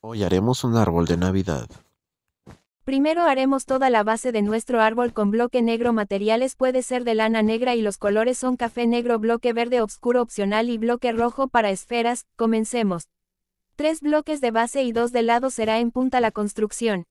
Hoy haremos un árbol de Navidad. Primero haremos toda la base de nuestro árbol con bloque negro materiales puede ser de lana negra y los colores son café negro, bloque verde oscuro opcional y bloque rojo para esferas, comencemos. Tres bloques de base y dos de lado será en punta la construcción.